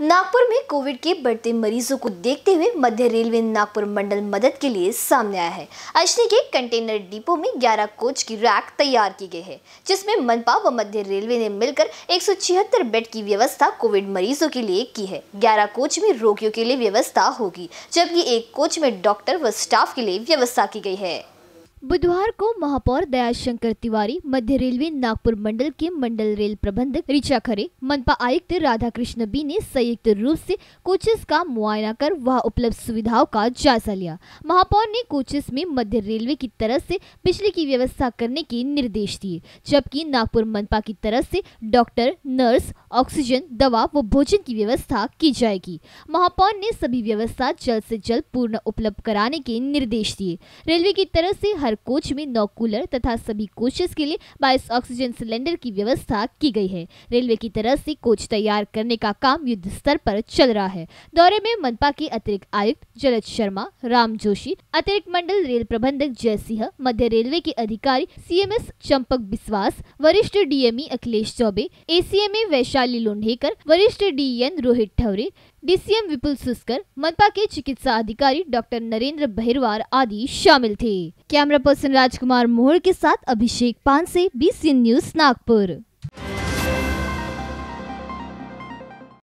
नागपुर में कोविड के बढ़ते मरीजों को देखते हुए मध्य रेलवे नागपुर मंडल मदद के लिए सामने आया है अजनी के कंटेनर डिपो में 11 कोच की रैक तैयार की गई है जिसमें मनपा व मध्य रेलवे ने मिलकर एक बेड की व्यवस्था कोविड मरीजों के लिए की है 11 कोच में रोगियों के लिए व्यवस्था होगी जबकि एक कोच में डॉक्टर व स्टाफ के लिए व्यवस्था की गई है बुधवार को महापौर दयाशंकर तिवारी मध्य रेलवे नागपुर मंडल के मंडल रेल प्रबंधक ऋचा खरे मनपा आयुक्त राधा कृष्ण बी ने संयुक्त रूप से कोचेस का मुआयना कर वहां उपलब्ध सुविधाओं का जायजा लिया महापौर ने कोचेस में मध्य रेलवे की तरफ से बिजली की व्यवस्था करने के निर्देश दिए जबकि नागपुर मनपा की तरफ से डॉक्टर नर्स ऑक्सीजन दवा व भोजन की व्यवस्था की जाएगी महापौर ने सभी व्यवस्था जल्द ऐसी जल्द पूर्ण उपलब्ध कराने के निर्देश दिए रेलवे की तरफ ऐसी हर कोच में नौ कूलर तथा सभी कोचेस के लिए बाईस ऑक्सीजन सिलेंडर की व्यवस्था की गई है रेलवे की तरफ से कोच तैयार करने का काम युद्ध स्तर पर चल रहा है दौरे में मनपा के अतिरिक्त आयुक्त जलद शर्मा राम जोशी अतिरिक्त मंडल रेल प्रबंधक जय सिंह मध्य रेलवे के अधिकारी सी एस चंपक बिस्वास वरिष्ठ डी अखिलेश चौबे एसीएमए वैशाली लोंढेकर वरिष्ठ डीएन रोहित ठवरे डीसीएम विपुल सुस्कर मनपा के चिकित्सा अधिकारी डॉक्टर नरेंद्र बहिरवार आदि शामिल थे कैमरा कैमरा पर्सन राजकुमार मोहर के साथ अभिषेक पान से बीसीएन न्यूज नागपुर